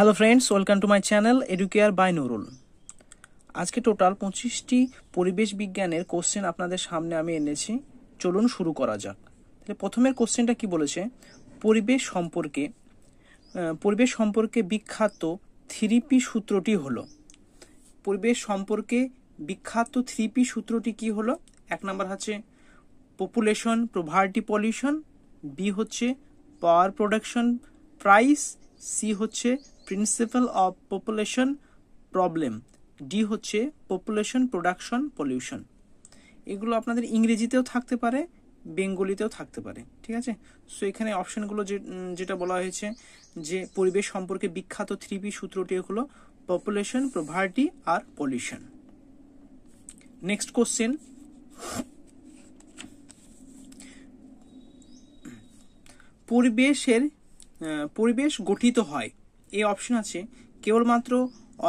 Hello friends welcome to my channel Educare by Nurul আজকে total পঁচিশটি পরিবেশ বিজ্ঞানের কোশ্চেন আপনাদের সামনে আমি এনেছি চলুন শুরু করা যাক তাহলে প্রথমের কোশ্চেনটা কি বলেছে পরিবেশ সম্পর্কে পরিবেশ সম্পর্কে বিখ্যাত থ্রিপি সূত্রটি হলো পরিবেশ সম্পর্কে বিখ্যাত থ্রিপি সূত্রটি কি হলো এক নম্বর হচ্ছে পপুলেশন প্রভার্টি পলিউশন বি হচ্ছে পাওয়ার প্রোডাকশন প্রাইস সি হচ্ছে principal of population problem D হচ্ছে পপুলেশন প্রোডাকশন পলিউশন এগুলো আপনাদের ইংরেজিতেও থাকতে পারে বেঙ্গলিতেও থাকতে পারে ঠিক আছে সো এখানে অপশনগুলো যে যেটা বলা হয়েছে যে পরিবেশ সম্পর্কে বিখ্যাত থ্রি পি সূত্রটি হলো পপুলেশন প্রভার্টি আর পলিউশন নেক্সট কোশ্চেন পরিবেশের পরিবেশ গঠিত হয় এ অপশন আছে কেবলমাত্র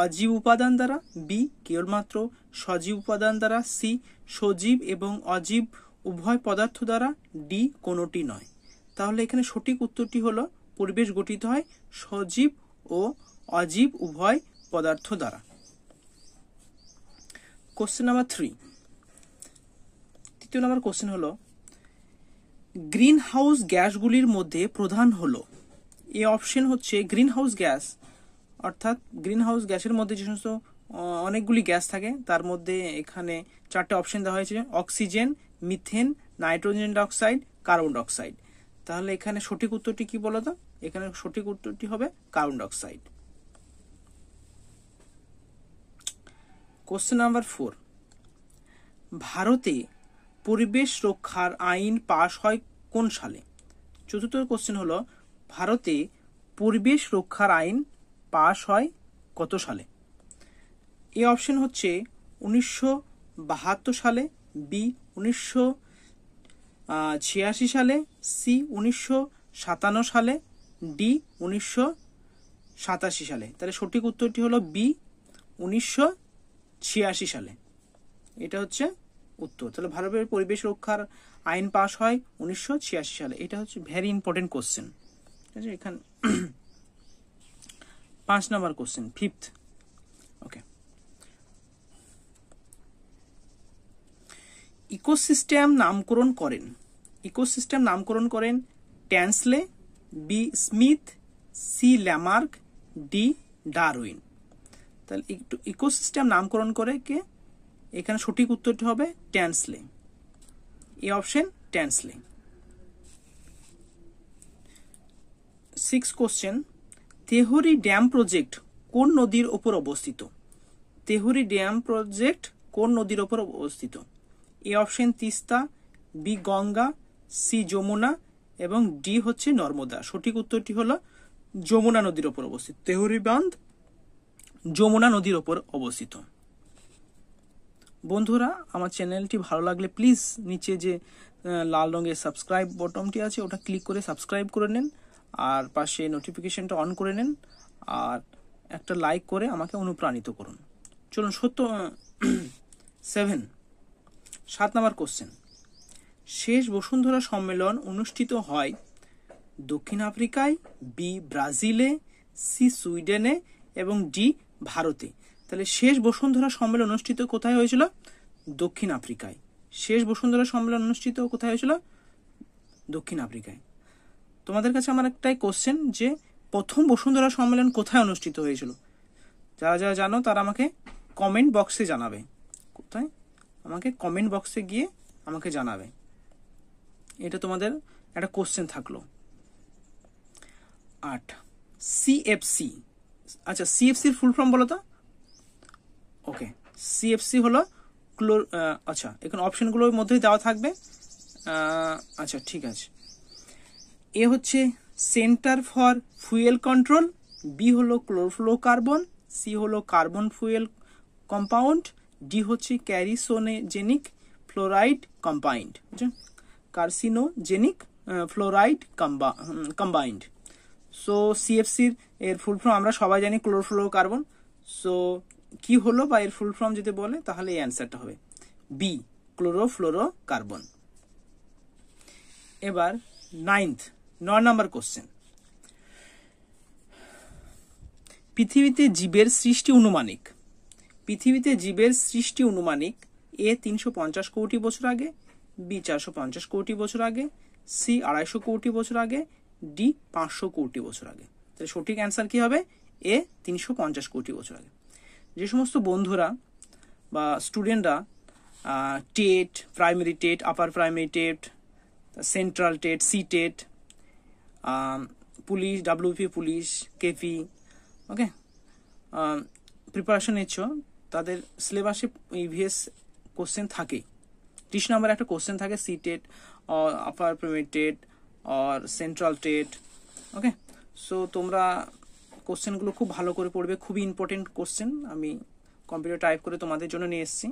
অজীব উপাদান দ্বারা বি কেবলমাত্র সজীব উপাদান দ্বারা সি সজীব এবং অজীব উভয় পদার্থ দ্বারা ডি কোনোটি নয় তাহলে এখানে সঠিক উত্তরটি হলো পরিবেশ গঠিত হয় সজীব ও অজীব উভয় পদার্থ দ্বারা কোশ্চেন নাম্বার থ্রি তৃতীয় নাম্বার কোশ্চেন হলো গ্রিন হাউস গ্যাসগুলির মধ্যে প্রধান হলো এ অপশন হচ্ছে গ্রিন হাউস গ্যাস অর্থাৎ গ্রিন হাউস গ্যাসের মধ্যে যে সমস্ত অনেকগুলি গ্যাস থাকে তার মধ্যে এখানে চারটে অপশন দেওয়া হয়েছে oxygen methane nitrogen dioxide carbon dioxide তাহলে এখানে সঠিক উত্তরটি কি বলো তো এখানে সঠিক উত্তরটি হবে carbon dioxide question number four ভারতে পরিবেশ রক্ষার আইন পাশ হয় কোন সালে চতুর্থ কোশ্চেন হলো ভারতে পরিবেশ রক্ষার আইন পাশ হয় কত সালে এ অপশন হচ্ছে উনিশশো বাহাত্তর সালে বি উনিশশো ছিয়াশি সালে সি উনিশশো সাতান্ন সালে ডি উনিশশো সাতাশি সালে তাহলে সঠিক উত্তরটি হলো বি উনিশশো ছিয়াশি সালে এটা হচ্ছে উত্তর তাহলে ভারতের পরিবেশ রক্ষার আইন পাশ হয় উনিশশো সালে এটা হচ্ছে ভেরি ইম্পর্টেন্ট কোশ্চেন এখানে পাঁচ number question fifth okay ecosystem নামকরণ করেন ইকোসিস্টেম নামকরণ করেন Tansley B Smith C Lamarck D Darwin তাহলে একটু ইকোসিস্টেম নামকরণ করে কে এখানে সঠিক উত্তরটি হবে Tansley A option Tansley six question Tehri dam project কোন নদীর ওপর অবস্থিত তেহরি ড্যাম প্রজেক্ট কোন নদীর ওপর অবস্থিত A option Teesta B Ganga C Yamuna এবং ডি হচ্ছে নর্মদা সঠিক উত্তরটি হলো যমুনা নদীর ওপর অবস্থিত তেহরি বাঁধ যমুনা নদীর ওপর অবস্থিত বন্ধুরা আমার চ্যানেলটি ভালো লাগলে প্লিজ নিচে যে লাল রঙের সাবস্ক্রাইব বটমটি আছে ওটা ক্লিক করে সাবস্ক্রাইব করে নেন আর পাশে নোটিফিকেশনটা অন করে নিন আর একটা লাইক করে আমাকে অনুপ্রাণিত করুন চলুন সত্য সেভেন সাত নম্বর কোশ্চেন শেষ বসুন্ধরা সম্মেলন অনুষ্ঠিত হয় দক্ষিণ আফ্রিকায় বি ব্রাজিলে সি সুইডেনে এবং ডি ভারতে তাহলে শেষ বসুন্ধরা সম্মেলন অনুষ্ঠিত কোথায় হয়েছিল দক্ষিণ আফ্রিকায় শেষ বসুন্ধরা সম্মেলন অনুষ্ঠিত কোথায় হয়েছিল দক্ষিণ আফ্রিকায় তোমাদের কাছে আমার একটাই কোশ্চেন যে প্রথম বসুন্ধরা সম্মেলন কোথায় অনুষ্ঠিত হয়েছিল যারা যারা জানো তারা আমাকে কমেন্ট বক্সে জানাবে কোথায় আমাকে কমেন্ট বক্সে গিয়ে আমাকে জানাবে এটা তোমাদের একটা কোশ্চেন থাকলো আট সিএফসি আচ্ছা সিএফসির ফুল ফর্ম বলো তো ওকে সিএফসি হলো ক্লোর আচ্ছা এখন অপশনগুলোর মধ্যেই দেওয়া থাকবে আচ্ছা ঠিক আছে এ হচ্ছে centre for fuel control B হলো ক্লোরফ্লো কার্বন সি হলো কার্বন ফুয়েল কম্পাউন্ড ডি হচ্ছে carcinogenic fluoride combined carcinogenic fluoride combined so সিএফসির এর ফুল ফর্ম আমরা সবাই জানি ক্লোরফ্লো কার্বন সো কি হলো বা এর ফুল ফর্ম যদি বলে তাহলে এই অ্যান্সারটা হবে বি ক্লোরোফ্লোরো কার্বন এবার নাইন্থ নয় নম্বর কোশ্চেন পৃথিবীতে জীবের সৃষ্টি অনুমানিক পৃথিবীতে জীবের সৃষ্টি অনুমানিক এ তিনশো পঞ্চাশ কোটি বছর আগে বি চারশো পঞ্চাশ কোটি বছর আগে সি আড়াইশো কোটি বছর আগে ডি পাঁচশো কোটি বছর আগে তাহলে সঠিক অ্যান্সার কি হবে এ তিনশো পঞ্চাশ কোটি বছর আগে যে সমস্ত বন্ধুরা বা স্টুডেন্টরা TET primary TET upper primary TET central TET C TET police WP police KP okay preparation নিচ্ছ তাদের সিলেবাসে ইভিএস কোশ্চেন থাকে ত্রিশ নম্বর একটা কোশ্চেন থাকে C TET upper premier TET or central TET okay so তোমরা কোশ্চেনগুলো খুব ভালো করে পড়বে খুবই ইম্পর্টেন্ট কোশ্চেন আমি কম্পিউটার টাইপ করে তোমাদের জন্য নিয়ে এসেছি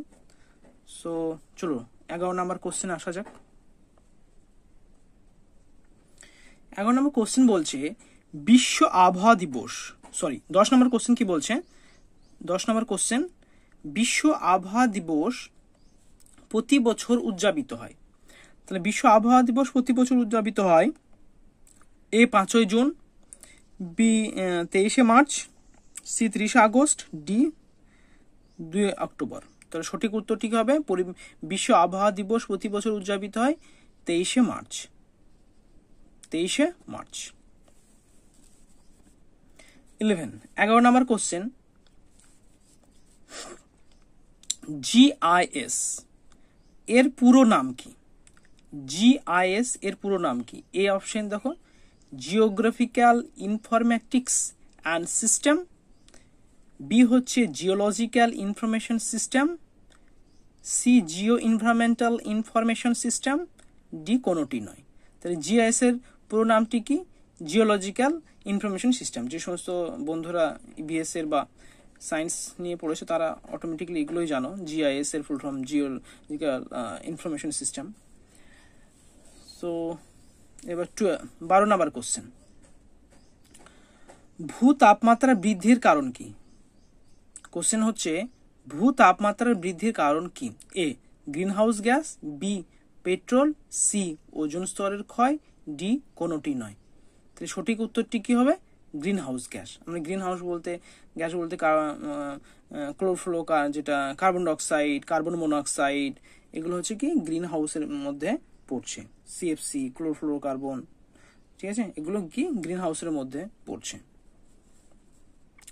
সো চলো এগারো নাম্বার কোশ্চেন আসা যাক এগারো নম্বর কোশ্চেন বলছে বিশ্ব আবহাওয়া দিবস সরি দশ নম্বর কোশ্চেন কি বলছে দশ নম্বর কোশ্চেন বিশ্ব আবহাওয়া দিবস প্রতি বছর উদযাপিত হয় তাহলে বিশ্ব আবহাওয়া দিবস প্রতি বছর উদযাপিত হয় এ পাঁচই জুন বি তেইশে মার্চ সি তিরিশে আগস্ট ডি দুই অক্টোবর তাহলে সঠিক উত্তরটি হবে বিশ্ব আবহাওয়া দিবস প্রতি বছর উদযাপিত হয় তেইশে মার্চ তেইশে মার্চ ইলেভেন এগারো নম্বর কোশ্চেন জিআইএস এর পুরো নাম কি জিআইএস এর পুরো নাম কি এ অপশন দেখো geographical informatics and system B হচ্ছে geological information system C geo environmental information system D কোনোটি নয় তাহলে জিআইএস এর পুরো নামটি কি জিওলজিক্যাল ইনফরমেশন সিস্টেম যে সমস্ত বন্ধুরা বিএস এর বা সায়েন্স নিয়ে পড়েছে তারা অটোমেটিকলি এগুলোই জানো জিআইএস এর full form geological information system so এবার টু বারো নাম্বার কোশ্চেন ভূ তাপমাত্রা বৃদ্ধির কারণ কি কোশ্চেন হচ্ছে ভূ তাপমাত্রার বৃদ্ধির কারণ কি A greenhouse gas B petrol C ozone স্তরের ক্ষয় ডি কোনোটি নয় তাহলে সঠিক উত্তরটি কি হবে গ্রিন হাউস গ্যাস মানে গ্রিন হাউস বলতে গ্যাস বলতে ক্লোরফ্লো যেটা কার্বন ডাইঅক্সাইড কার্বন মনোক্সাইড এগুলো হচ্ছে কি গ্রিন হাউসের মধ্যে পড়ছে সিএফসি কার্বন ঠিক আছে এগুলো কি গ্রিন হাউসের মধ্যে পড়ছে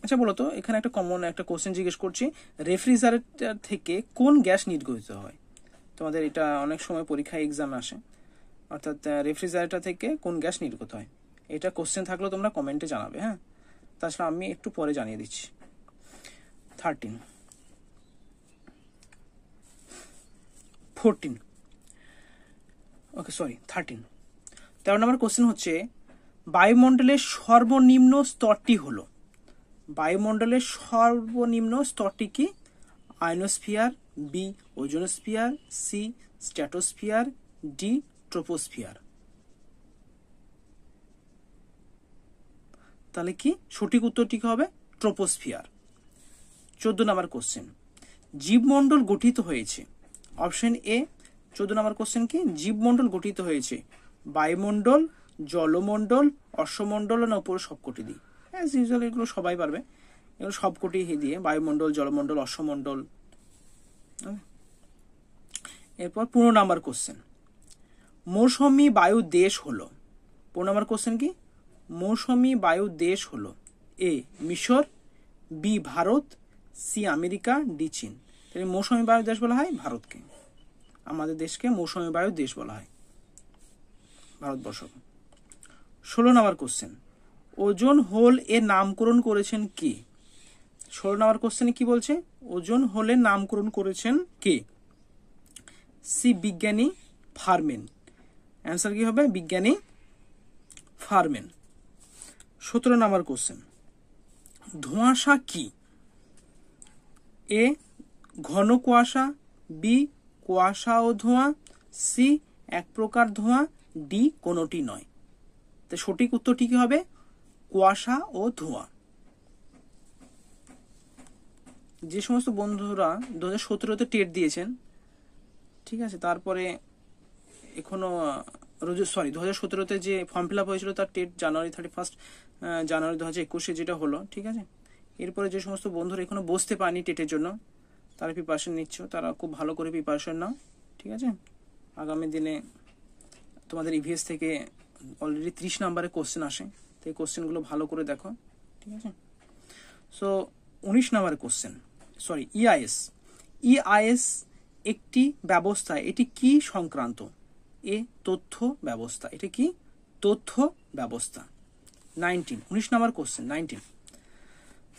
আচ্ছা বলতো এখানে একটা কমন একটা কোশ্চেন জিজ্ঞেস করছি রেফ্রিজারেটর থেকে কোন গ্যাস নির্গত হয় তোমাদের এটা অনেক সময় পরীক্ষায় এক্সাম আসে অর্থাৎ রেফ্রিজারেটর থেকে কোন গ্যাস নির্গত হয় এটা কোশ্চেন থাকলেও তোমরা কমেন্টে জানাবে হ্যাঁ তাছাড়া আমি একটু পরে জানিয়ে দিচ্ছি thirteen fourteen okay sorry thirteen তেরো নম্বর কোশ্চেন হচ্ছে বায়ুমণ্ডলের সর্বনিম্ন স্তরটি হলো বায়ুমণ্ডলের সর্বনিম্ন স্তরটি কি ionosphere B ozonosphere C stratosphere D troposphere তাহলে কি সঠিক উত্তরটি কি হবে ট্রোপোস্ফিয়ার চোদ্দ নম্বর কোশ্চেন জীবমণ্ডল গঠিত হয়েছে অপশন এ চোদ্দ নম্বর কোশ্চেন কি জীবমণ্ডল গঠিত হয়েছে বায়ুমণ্ডল জলমণ্ডল অশ্বমণ্ডল না উপরে সবকটি দিই অ্যাজ ইউজুয়াল এগুলো সবাই পারবে এগুলো সবকটি দিয়ে বায়ুমণ্ডল জলমণ্ডল অশ্বমণ্ডল হ্যাঁ? এরপর পনেরো নাম্বার কোশ্চেন মৌসুমি বায়ু দেশ হলো পনেরো নম্বর কোশ্চেন কি মৌসুমি বায়ু দেশ হলো এ মিশর B Bharat C America D চীন তাহলে মৌসুমি বায়ু দেশ বলা হয় ভারতকে আমাদের দেশকে মৌসুমি বায়ু দেশ বলা হয় ভারতবর্ষ ষোলো নম্বর কোশ্চেন ওজন হোল এর নামকরণ করেছেন কে ষোলো নম্বর কোশ্চেনে কি বলছে ওজন হোলের নামকরণ করেছেন কে সি বিজ্ঞানী ফার্মেন অ্যান্সার কি হবে বিজ্ঞানী ফার্মেন সতেরো নাম্বার কোশ্চেন ধোঁয়াশা কি এ ঘন কুয়াশা বি কুয়াশা ও ধোঁয়া সি এক প্রকার ধোঁয়া ডি কোনোটি নয় তো সঠিক উত্তরটি কি হবে কুয়াশা ও ধোঁয়া যে সমস্ত বন্ধুরা দু হাজার সতেরোতে টেট দিয়েছেন ঠিক আছে তারপরে এখনো রোজ সরি দু হাজার সতেরোতে যে ফর্ম ফিল আপ হয়েছিল তার TET January thirty first January দু হাজার একুশে যেটা হলো ঠিক আছে এরপরে যে সমস্ত বন্ধুরা এখনো বসতে পারেনি টেটের জন্য তারা প্রিপারেশন নিচ্ছ তারা খুব ভালো করে প্রিপারেশন নাও ঠিক আছে আগামী দিনে তোমাদের ইভিএস থেকে অলরেডি ত্রিশ নাম্বারে কোশ্চেন আসে তো এই কোশ্চেনগুলো ভালো করে দেখো ঠিক আছে সো উনিশ নাম্বারের কোশ্চেন সরি ইআইএস ইআইএস একটি ব্যবস্থা এটি কি সংক্রান্ত এ তথ্য ব্যবস্থা এটা কি তথ্য ব্যবস্থা নাইনটিন উনিশ নম্বর কোশ্চেন নাইনটিন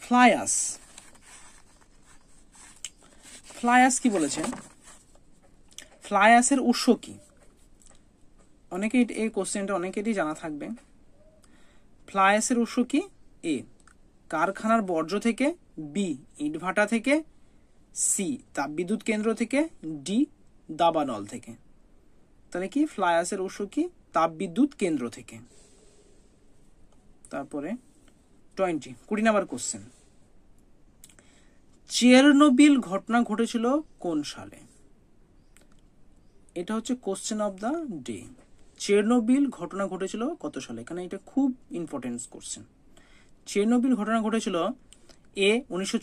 ফ্লায়াস ফ্লায়াস কি বলেছেন ফ্লায়াসের উৎস কি অনেকেই এই কোশ্চেনটা অনেকেরই জানা থাকবে ফ্লায়াসের উৎস কি এ কারখানার বর্জ্য থেকে বি ইটভাটা থেকে সি তাপবিদ্যুৎ কেন্দ্র থেকে ডি দাবানল থেকে তাহলে কি ফ্লায়াসের উৎস কি তাপবিদ্যুৎ কেন্দ্র থেকে তারপরে টোয়েন্টি কুড়ি নাম্বার কোশ্চেন চেয়ারনোবিল ঘটনা ঘটেছিল কোন সালে এটা হচ্ছে question of the day Chernobyl ঘটনা ঘটেছিল কত সালে এখানে এটা খুব ইম্পর্টেন্স কোশ্চেন চেরনোবিল ঘটনা ঘটেছিল এ উনিশশো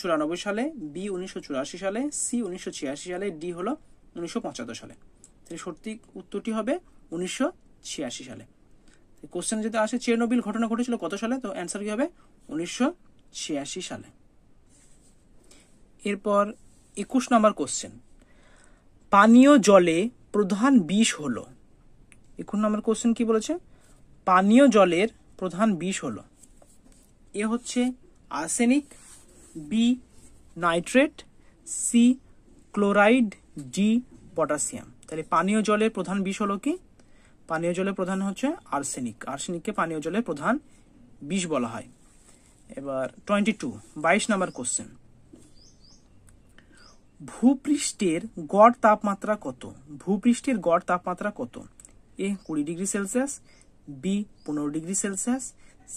সালে বি উনিশশো সালে সি উনিশশো সালে ডি হলো উনিশশো সালে তাহলে সঠিক উত্তরটি হবে উনিশশো সালে কোশ্চেন যদি আসে চেরনবিল ঘটনা ঘটেছিল কত সালে তো অ্যান্সার কি হবে উনিশশো সালে এরপর একুশ নম্বর কোশ্চেন পানীয় জলে প্রধান বিষ হল একুশ নম্বর কোশ্চেন কি বলেছে পানীয় জলের প্রধান বিষ হল এ হচ্ছে arsenic B nitrate C chloride D potassium তাহলে পানীয় জলের প্রধান বিষ হলো কি পানীয় জলের প্রধান হচ্ছে আর্সেনিক আর্সেনিককে পানীয় জলের প্রধান বিষ বলা হয় এবার টোয়েন্টি টু বাইশ নাম্বার কোশ্চেন ভূপৃষ্ঠের গড় তাপমাত্রা কত ভূপৃষ্ঠের গড় তাপমাত্রা কত এ কুড়ি ডিগ্রি সেলসিয়াস বি পনেরো ডিগ্রি সেলসিয়াস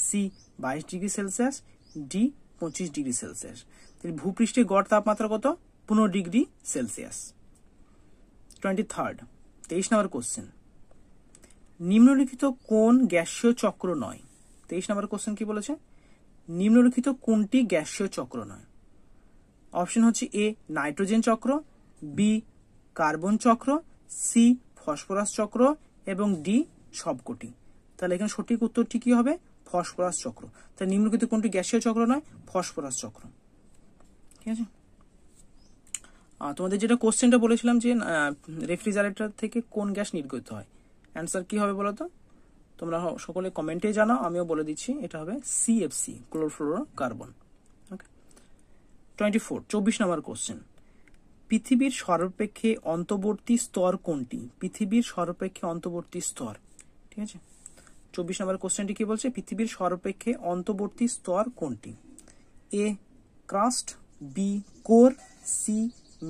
সি বাইশ ডিগ্রি সেলসিয়াস ডি পঁচিশ ডিগ্রি সেলসিয়াস তাহলে ভূপৃষ্ঠের গড় তাপমাত্রা কত পনেরো ডিগ্রি সেলসিয়াস টোয়েন্টি থার্ড তেইশ নম্বর কোশ্চেন নিম্নলিখিত কোন গ্যাসীয় চক্র নয় তেইশ নম্বর কোশ্চেন কি বলেছে নিম্নলিখিত কোনটি গ্যাসীয় চক্র নয় অপশন হচ্ছে এ নাইট্রোজেন চক্র বি কার্বন চক্র সি ফসফরাস চক্র এবং ডি সবকটি তাহলে এখানে সঠিক উত্তরটি কি হবে ফসফরাস চক্র তাহলে নিম্নলিখিত কোনটি গ্যাসীয় চক্র নয় ফসফরাস চক্র ঠিক আছে তোমাদের যেটা কোশ্চেনটা বলেছিলাম যে রেফ্রিজারেটর থেকে কোন গ্যাস নির্গত হয় অ্যান্সার কি হবে বলো তো তোমরা সকলে কমেন্টে জানাও আমিও বলে দিচ্ছি এটা হবে CFC chlorofluoro carbon okay twenty four চব্বিশ নম্বর কোশ্চেন পৃথিবীর সর্বাপেক্ষে অন্তর্বর্তী স্তর কোনটি পৃথিবীর সর্বাপেক্ষে অন্তর্বর্তী স্তর ঠিক আছে চব্বিশ নম্বর কোশ্চেনটি কি বলছে পৃথিবীর সর্বপেক্ষে অন্তর্বর্তী স্তর কোনটি A crust B core C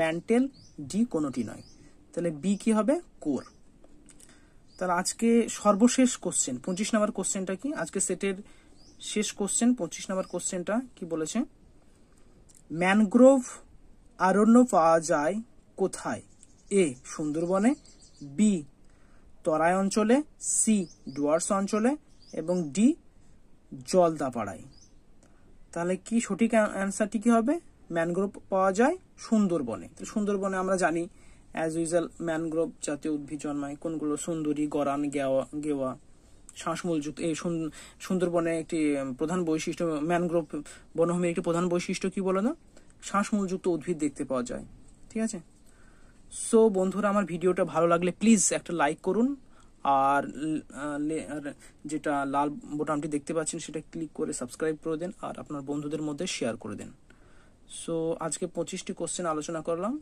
mantle D কোনোটি নয় তাহলে বি কি হবে কোর তাহলে আজকে সর্বশেষ কোশ্চেন পঁচিশ নম্বর কোশ্চেনটা কি আজকে সেটের শেষ কোশ্চেন পঁচিশ নম্বর কোশ্চেনটা কি বলেছে ম্যানগ্রোভ আরণ্য পাওয়া যায় কোথায় এ সুন্দরবনে বি তরাই অঞ্চলে সি ডুয়ার্স অঞ্চলে এবং ডি জলদাপাড়ায় তাহলে কি সঠিক অ্যান্সারটি কি হবে ম্যানগ্রোভ পাওয়া যায় সুন্দরবনে তো সুন্দরবনে আমরা জানি অ্যাজ ইউজাল ম্যানগ্রোভ জাতীয় উদ্ভিদ জন্মায় কোনগুলো সুন্দরী গরান গেওয়া গেওয়া শ্বাসমূলযুক্ত এই সুন্দরবনে একটি প্রধান বৈশিষ্ট্য ম্যানগ্রোভ বনভূমির একটি প্রধান বৈশিষ্ট্য কি বলো না শ্বাসমূলযুক্ত উদ্ভিদ দেখতে পাওয়া যায় ঠিক আছে সো বন্ধুরা আমার ভিডিওটা ভালো লাগলে প্লিজ একটা লাইক করুন আর যেটা লাল বোটামটি দেখতে পাচ্ছেন সেটা ক্লিক করে সাবস্ক্রাইব করে দেন আর আপনার বন্ধুদের মধ্যে শেয়ার করে দেন সো আজকে পঁচিশটি কোশ্চেন আলোচনা করলাম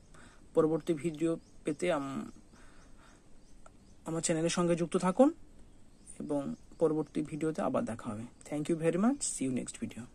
পরবর্তী ভিডিও পেতে আমার চ্যানেলের সঙ্গে যুক্ত থাকুন এবং পরবর্তী ভিডিওতে আবার দেখা হবে thank you very much see you next video